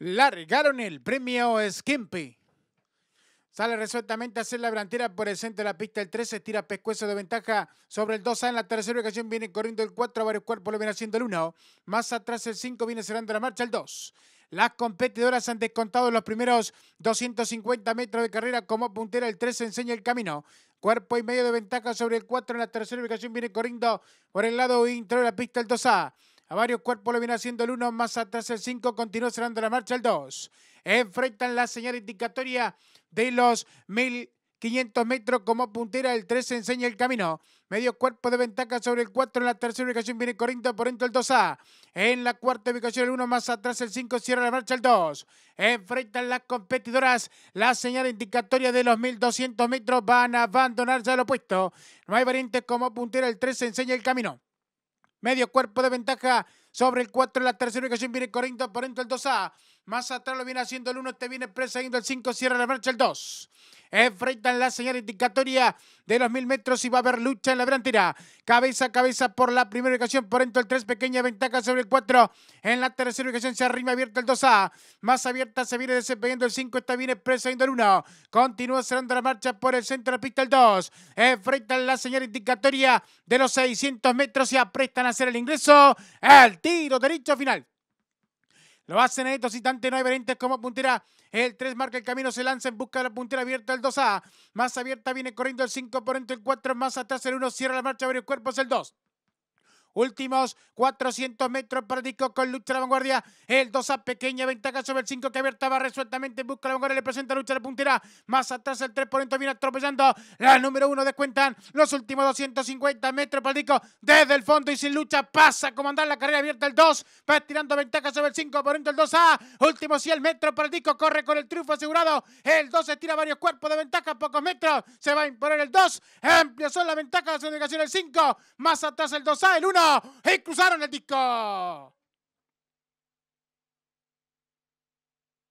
largaron el premio Skimpy. Sale resueltamente a hacer la delantera por el centro de la pista. El 13 tira pescuezo de ventaja sobre el 2A. En la tercera ubicación viene corriendo el 4. varios cuerpos lo viene haciendo el 1. Más atrás el 5 viene cerrando la marcha el 2. Las competidoras han descontado los primeros 250 metros de carrera como puntera. El 13 enseña el camino. Cuerpo y medio de ventaja sobre el 4 en la tercera ubicación. Viene corriendo por el lado interior de la pista el 2A. A varios cuerpos le viene haciendo el 1, más atrás el 5, continúa cerrando la marcha el 2. Enfrentan la señal indicatoria de los 1500 metros como puntera. El 3 enseña el camino. Medio cuerpo de ventaja sobre el 4. En la tercera ubicación viene corriendo por dentro el 2A. En la cuarta ubicación el 1 más atrás el 5. Cierra la marcha el 2. Enfrentan las competidoras. La señal indicatoria de los 1200 metros van a abandonar ya lo puesto. No hay variantes como puntera. El 3 enseña el camino. Medio cuerpo de ventaja sobre el 4 en la tercera ubicación. Viene corriendo por dentro el 2A. Más atrás lo viene haciendo el 1. Este viene perseguiendo el 5. Cierra la marcha el 2. Enfrentan la señal indicatoria de los mil metros y va a haber lucha en la delantera. Cabeza a cabeza por la primera ubicación. Por dentro el 3, pequeña ventaja sobre el 4. En la tercera ubicación se arrima abierta el 2A. Más abierta se viene desempeñando el 5. Está bien expresa el 1. Continúa cerrando la marcha por el centro de la pista el 2. Enfrentan la señal indicatoria de los 600 metros y aprestan a hacer el ingreso. El tiro derecho final. Lo hacen a hacer no no hay como puntera. El 3 marca el camino, se lanza en busca de la puntera abierta el 2A. Más abierta viene corriendo el 5 por entre el 4, más atrás el 1, cierra la marcha varios cuerpos el 2. Últimos 400 metros para Dico con lucha de la vanguardia. El 2 a pequeña ventaja sobre el 5 que abierta va resueltamente busca la vanguardia. Le presenta lucha de la puntera. Más atrás el 3 por dentro viene atropellando. La número 1 descuentan los últimos 250 metros para Desde el fondo y sin lucha pasa a comandar la carrera abierta el 2. Va tirando ventaja sobre el 5 por dentro el 2A. último 100 metros para Dico. Corre con el triunfo asegurado. El 2 estira varios cuerpos de ventaja. Pocos metros. Se va a imponer el 2. amplia son las ventajas de la el 5. Más atrás el 2A. El 1. Dico! E Cusano ne dico!